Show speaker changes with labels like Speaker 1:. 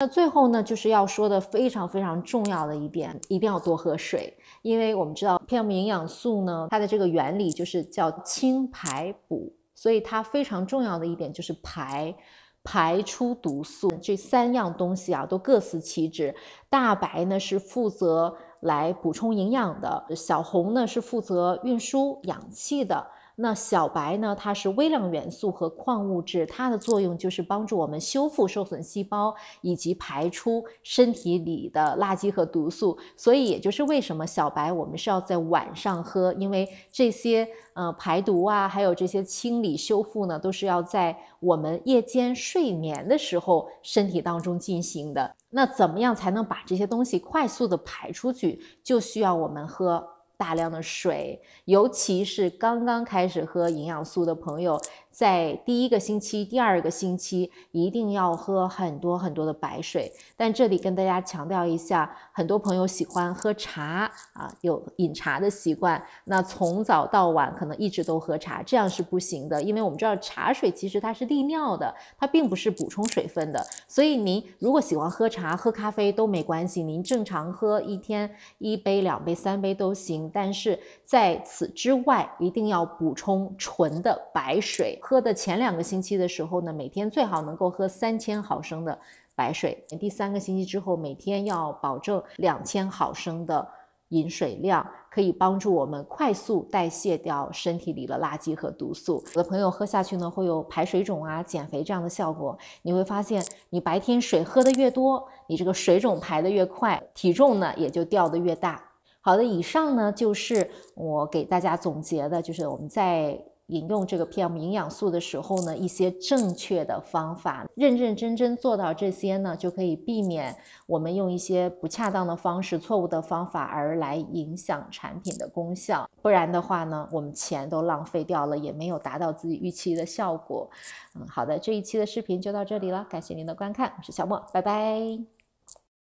Speaker 1: 那最后呢，就是要说的非常非常重要的一点，一定要多喝水，因为我们知道 P M 营养素呢，它的这个原理就是叫清排补，所以它非常重要的一点就是排，排出毒素。这三样东西啊，都各司其职。大白呢是负责来补充营养的，小红呢是负责运输氧气的。那小白呢？它是微量元素和矿物质，它的作用就是帮助我们修复受损细胞，以及排出身体里的垃圾和毒素。所以，也就是为什么小白我们是要在晚上喝，因为这些呃排毒啊，还有这些清理修复呢，都是要在我们夜间睡眠的时候身体当中进行的。那怎么样才能把这些东西快速的排出去？就需要我们喝。大量的水，尤其是刚刚开始喝营养素的朋友，在第一个星期、第二个星期一定要喝很多很多的白水。但这里跟大家强调一下，很多朋友喜欢喝茶啊，有饮茶的习惯，那从早到晚可能一直都喝茶，这样是不行的，因为我们知道茶水其实它是利尿的，它并不是补充水分的。所以您如果喜欢喝茶、喝咖啡都没关系，您正常喝，一天一杯、两杯、三杯都行。但是在此之外，一定要补充纯的白水。喝的前两个星期的时候呢，每天最好能够喝三千毫升的白水。第三个星期之后，每天要保证两千毫升的饮水量，可以帮助我们快速代谢掉身体里的垃圾和毒素。有的朋友喝下去呢，会有排水肿啊、减肥这样的效果。你会发现，你白天水喝的越多，你这个水肿排的越快，体重呢也就掉的越大。好的，以上呢就是我给大家总结的，就是我们在饮用这个 PM 营养素的时候呢，一些正确的方法，认认真真做到这些呢，就可以避免我们用一些不恰当的方式、错误的方法，而来影响产品的功效。不然的话呢，我们钱都浪费掉了，也没有达到自己预期的效果。嗯，好的，这一期的视频就到这里了，感谢您的观看，我是小莫，拜拜。